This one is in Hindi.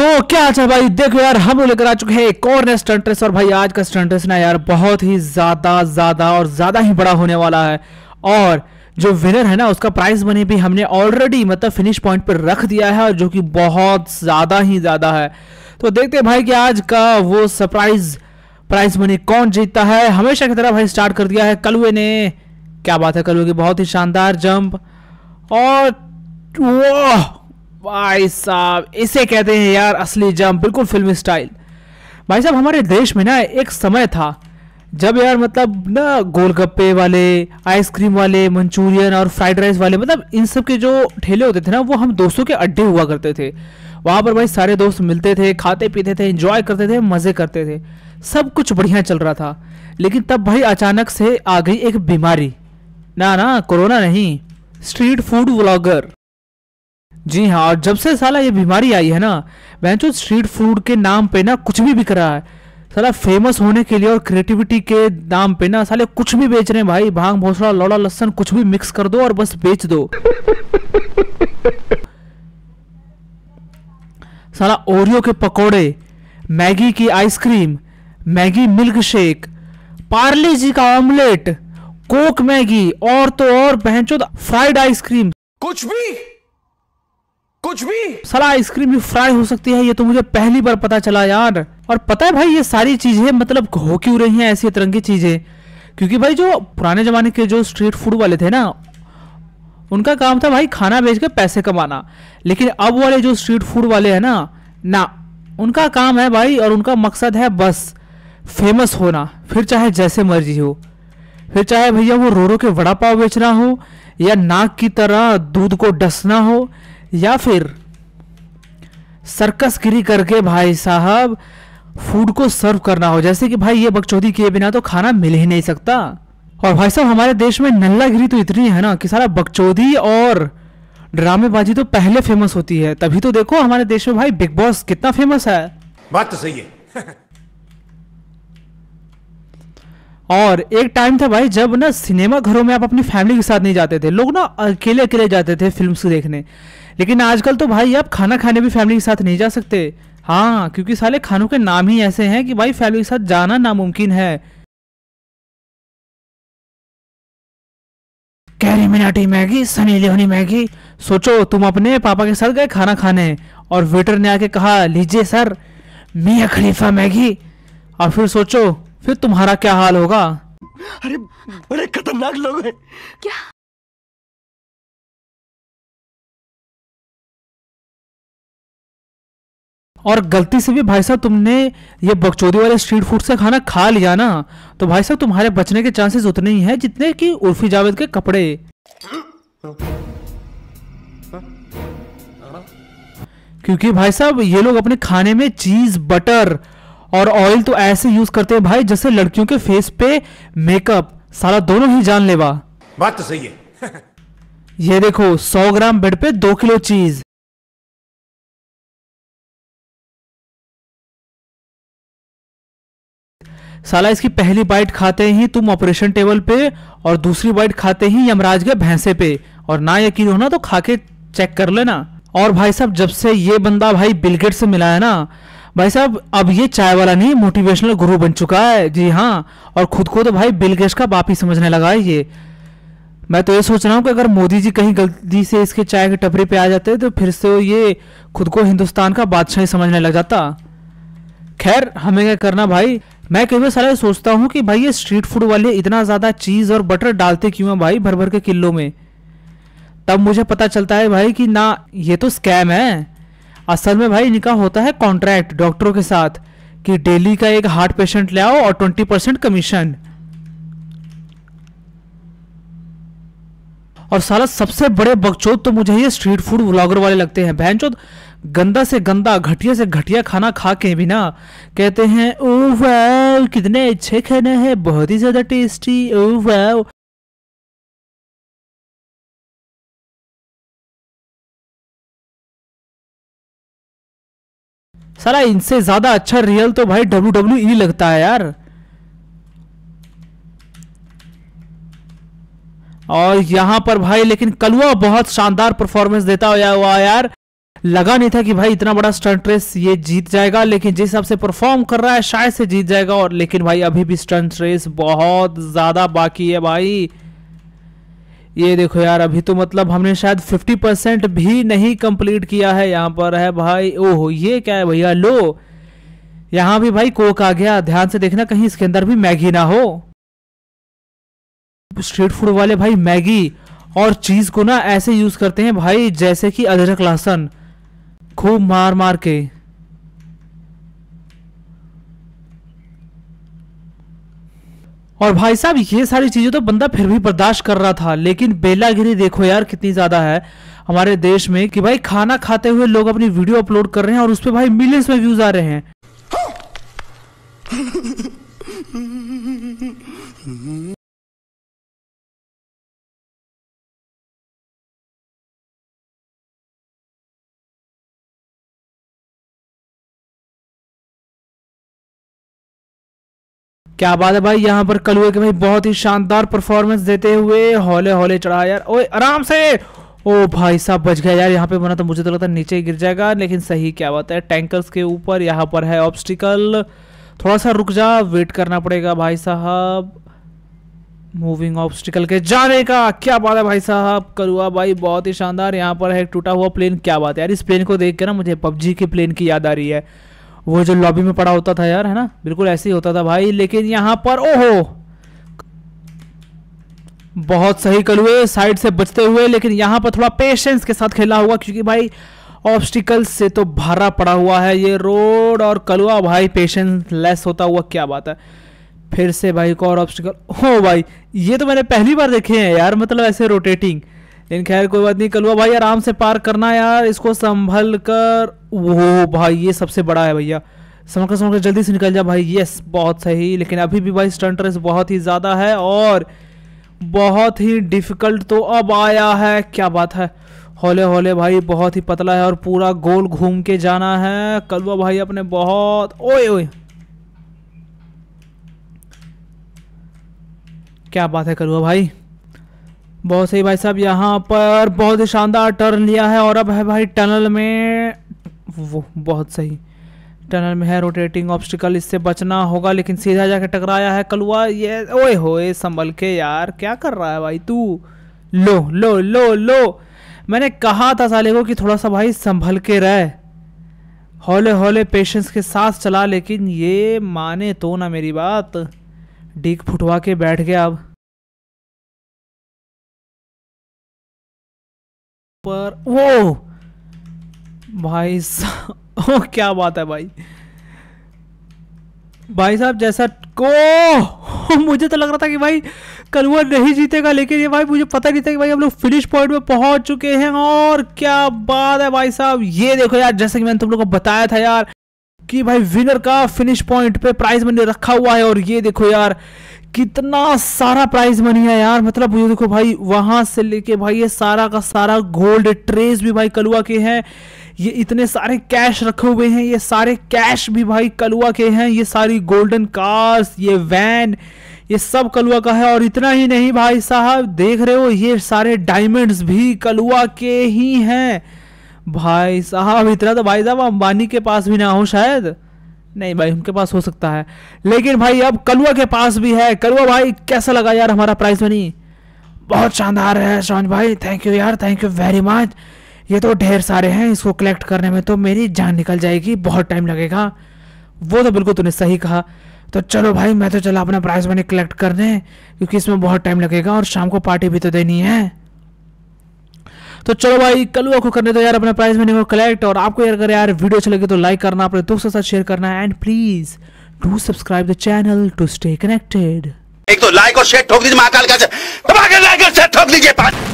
तो क्या हाल भाई देखो यार हम लोग लेकर आ चुके हैं एक और नया स्टंट्रेस और भाई आज का स्टंट्रेस ना यार बहुत ही ज़्यादा ज़्यादा और ज़्यादा ही बड़ा होने वाला है और जो विनर है ना उसका प्राइस मनी भी हमने ऑलरेडी मतलब फिनिश पॉइंट पर रख दिया है और जो कि बहुत ज़्यादा ही ज़्यादा है तो देखते हैं भाई कि आज का वो सरप्राइज प्राइज मनी कौन जीतता है हमेशा की तरह भाई स्टार्ट कर दिया है कलुए ने क्या बात है कलुए की बहुत ही शानदार जंप और भाई साहब इसे कहते हैं यार असली जम बिल्कुल फिल्म स्टाइल भाई साहब हमारे देश में ना एक समय था जब यार मतलब ना गोलगप्पे वाले आइसक्रीम वाले मंचूरियन और फ्राइड राइस वाले मतलब इन सब के जो ठेले होते थे ना वो हम दोस्तों के अड्डे हुआ करते थे वहाँ पर भाई सारे दोस्त मिलते थे खाते पीते थे इंजॉय करते थे मज़े करते थे सब कुछ बढ़िया चल रहा था लेकिन तब भाई अचानक से आ गई एक बीमारी ना ना कोरोना नहीं स्ट्रीट फूड व्लॉगर जी हाँ और जब से साला ये बीमारी आई है ना बहनचो स्ट्रीट फूड के नाम पे ना कुछ भी बिक रहा है साला फेमस होने के लिए और क्रिएटिविटी के नाम पे ना साले कुछ भी बेच रहे हैं भाई भांग भोसड़ा लौड़ा लहसन कुछ भी मिक्स कर दो और बस बेच दो साला ओरियो के पकोड़े मैगी की ice cream Maggi milkshake Parle G का ऑमलेट कोक मैगी और तो और बहनचोद फ्राइड आइसक्रीम कुछ भी कुछ भी सला आइसक्रीम भी फ्राई हो सकती है ये तो मुझे पहली बार पता चला यार और पता है भाई ये सारी चीजें मतलब हो क्यों रही हैं ऐसी तरंगी चीजें क्योंकि भाई जो पुराने जमाने के जो स्ट्रीट फूड वाले थे ना उनका काम था भाई खाना बेच के पैसे कमाना लेकिन अब वाले जो स्ट्रीट फूड वाले हैं ना ना उनका काम है भाई और उनका मकसद है बस फेमस होना फिर चाहे जैसे मर्जी हो फिर चाहे भैया वो रो रो के वड़ा पाव बेचना हो या नाक की तरह दूध को डसना हो या फिर सर्कस गिरी करके भाई साहब फूड को सर्व करना हो जैसे कि भाई ये बकचौदी किए बिना तो खाना मिल ही नहीं सकता और भाई साहब हमारे देश में गिरी तो इतनी है ना कि सारा बकचौदी और ड्रामेबाजी तो पहले फेमस होती है तभी तो देखो हमारे देश में भाई बिग बॉस कितना फेमस है बात तो सही है और एक टाइम था भाई जब ना सिनेमा घरों में आप अपनी फैमिली के साथ नहीं जाते थे लोग ना अकेले अकेले जाते थे फिल्म देखने लेकिन आजकल तो भाई आप खाना खाने भी फैमिली के साथ नहीं जा सकते हाँ क्योंकि साले खानों के नाम ही ऐसे हैं कि भाई फैमिली के साथ जाना नामुमकिन है Carry Minati Maggi Sunny Leone Maggi सोचो तुम अपने पापा के साथ गए खाना खाने और वेटर ने आके कहा लीजिए सर मिया खलीफा मैगी और फिर सोचो फिर तुम्हारा क्या हाल होगा अरे बड़े खतरनाक लोग हैं क्या और गलती से भी भाई साहब तुमने ये बकचोदी वाले स्ट्रीट फूड से खाना खा लिया ना तो भाई साहब तुम्हारे बचने के चांसेस उतने ही हैं जितने कि उर्फी जावेद के कपड़े क्योंकि भाई साहब ये लोग अपने खाने में चीज बटर और ऑयल तो ऐसे यूज करते हैं भाई जैसे लड़कियों के फेस पे मेकअप सारा दोनों ही लेवा बात तो सही है ये देखो 100 ग्राम बेड पे दो किलो चीज साला इसकी पहली बाइट खाते ही तुम ऑपरेशन टेबल पे और दूसरी बाइट खाते ही यमराज के भैंसे पे और ना यकीन हो ना तो खाके चेक कर लेना और भाई साहब जब से ये बंदा भाई बिलगेट से मिला है ना भाई साहब अब ये चाय वाला नहीं मोटिवेशनल गुरु बन चुका है जी हाँ और खुद को तो भाई बिल गेट्स का बाप ही समझने लगा है ये मैं तो ये सोच रहा हूँ कि अगर मोदी जी कहीं गलती से इसके चाय के टपरी पे आ जाते तो फिर से ये खुद को हिंदुस्तान का बादशाह ही समझने लग जाता खैर हमें क्या करना भाई मैं कई बार सारा सोचता हूँ कि भाई ये स्ट्रीट फूड वाले इतना ज़्यादा चीज़ और बटर डालते क्यों हैं भाई भर भर के किलो में तब मुझे पता चलता है भाई कि ना ये तो स्कैम है असल में भाई इनका होता है कॉन्ट्रैक्ट डॉक्टरों के साथ कि डेली का एक हार्ट पेशेंट ले आओ और ट्वेंटी परसेंट कमीशन और साला सबसे बड़े बकचोद तो मुझे ये स्ट्रीट फूड व्लॉगर वाले लगते हैं बहनचोद गंदा से गंदा घटिया से घटिया खाना खा के भी ना कहते हैं ओ वाह कितने अच्छे खाना है बहुत ही ज़्यादा टेस्टी ओ वाह साला इनसे ज्यादा अच्छा रियल तो भाई डब्ल्यू डब्ल्यू ई लगता है यार और यहां पर भाई लेकिन कलुआ बहुत शानदार परफॉर्मेंस देता हुआ यार लगा नहीं था कि भाई इतना बड़ा स्टंट रेस ये जीत जाएगा लेकिन जिस हिसाब से परफॉर्म कर रहा है शायद से जीत जाएगा और लेकिन भाई अभी भी स्टंट रेस बहुत ज्यादा बाकी है भाई ये देखो यार अभी तो मतलब हमने शायद 50 परसेंट भी नहीं कंप्लीट किया है यहाँ पर है भाई ओहो ये क्या है भैया लो यहाँ भी भाई कोक आ गया ध्यान से देखना कहीं इसके अंदर भी मैगी ना हो स्ट्रीट फूड वाले भाई मैगी और चीज़ को ना ऐसे यूज़ करते हैं भाई जैसे कि अदरक लहसन खूब मार मार के और भाई साहब ये सारी चीज़ें तो बंदा फिर भी बर्दाश्त कर रहा था लेकिन बेलागिरी देखो यार कितनी ज़्यादा है हमारे देश में कि भाई खाना खाते हुए लोग अपनी वीडियो अपलोड कर रहे हैं और उस पर भाई मिलियंस में व्यूज आ रहे हैं क्या बात है भाई यहाँ पर कलुए के भाई बहुत ही शानदार परफॉर्मेंस देते हुए हौले हौले चढ़ा यार ओए आराम से ओ भाई साहब बच गया यार यहाँ पे बना तो मुझे तो लगता है नीचे गिर जाएगा लेकिन सही क्या बात है टैंकर्स के ऊपर यहाँ पर है ऑब्स्टिकल थोड़ा सा रुक जा वेट करना पड़ेगा भाई साहब मूविंग ऑब्स्टिकल के जाने का क्या बात है भाई साहब करुआ भाई बहुत ही शानदार यहाँ पर है टूटा हुआ प्लेन क्या बात है यार इस प्लेन को देख के ना मुझे पबजी के प्लेन की याद आ रही है वो जो लॉबी में पड़ा होता था यार है ना बिल्कुल ऐसे ही होता था भाई लेकिन यहाँ पर ओहो बहुत सही कलुए साइड से बचते हुए लेकिन यहाँ पर थोड़ा पेशेंस के साथ खेला हुआ क्योंकि भाई ऑब्स्टिकल से तो भरा पड़ा हुआ है ये रोड और कलुआ भाई पेशेंस लेस होता हुआ क्या बात है फिर से भाई को और ऑब्स्टिकल हो भाई ये तो मैंने पहली बार देखे हैं यार मतलब ऐसे रोटेटिंग लेकिन खैर कोई बात नहीं कलुआ भाई आराम से पार करना यार इसको संभल कर वो भाई ये सबसे बड़ा है भैया समझ कर समझ कर जल्दी से निकल जा भाई यस बहुत सही लेकिन अभी भी भाई स्टंट रेस बहुत ही ज़्यादा है और बहुत ही डिफ़िकल्ट तो अब आया है क्या बात है हौले हौले भाई बहुत ही पतला है और पूरा गोल घूम के जाना है कलवा भाई अपने बहुत ओए ओए क्या बात है कलवा भाई बहुत सही भाई साहब यहाँ पर बहुत ही शानदार टर्न लिया है और अब है भाई टनल में वो बहुत सही टनल में है रोटेटिंग ऑब्स्टिकल इससे बचना होगा लेकिन सीधा जाके टकराया है कलुआ ये ओए होए संभल के यार क्या कर रहा है भाई तू लो लो लो लो मैंने कहा था साले को कि थोड़ा सा भाई संभल के रह हौले हौले पेशेंस के साथ चला लेकिन ये माने तो ना मेरी बात डीक फुटवा के बैठ गया अब पर वो भाई साहब क्या बात है भाई भाई साहब जैसा को मुझे तो लग रहा था कि भाई कल वो नहीं जीतेगा लेकिन ये भाई मुझे पता नहीं था कि भाई हम लोग फिनिश पॉइंट पे पहुंच चुके हैं और क्या बात है भाई साहब ये देखो यार जैसे कि मैंने तुम लोग को बताया था यार कि भाई विनर का फिनिश पॉइंट पे प्राइज मनी रखा हुआ है और ये देखो यार कितना सारा प्राइज मनी है यार मतलब ये देखो भाई वहां से लेके भाई ये सारा का सारा गोल्ड ट्रेस भी भाई कलुआ के हैं ये इतने सारे कैश रखे हुए हैं ये सारे कैश भी भाई कलुआ के हैं ये सारी गोल्डन कार्स ये वैन ये सब कलुआ का है और इतना ही नहीं भाई साहब देख रहे हो ये सारे डायमंड्स भी कलुआ के ही हैं भाई साहब इतना तो भाई साहब अंबानी के पास भी ना हो शायद नहीं भाई उनके पास हो सकता है लेकिन भाई अब कलुआ के पास भी है कलुआ भाई कैसा लगा यार हमारा प्राइस मनी बहुत शानदार है शान भाई थैंक यू यार थैंक यू वेरी मच ये तो ढेर सारे हैं इसको कलेक्ट करने में तो मेरी जान निकल जाएगी बहुत टाइम लगेगा वो तो बिल्कुल तूने सही कहा तो चलो भाई मैं तो चला अपना प्राइज मनी कलेक्ट करने क्योंकि इसमें बहुत टाइम लगेगा और शाम को पार्टी भी तो देनी है तो चलो भाई कलुआ को करने तो यार अपना प्राइज मनी को कलेक्ट और आपको यार अगर यार वीडियो अच्छी लगे तो लाइक करना अपने दोस्तों के साथ शेयर करना and please do subscribe the channel to stay connected एक तो लाइक और शेयर ठोक दीजिए महाकाल का लाइक और शेयर ठोक दीजिए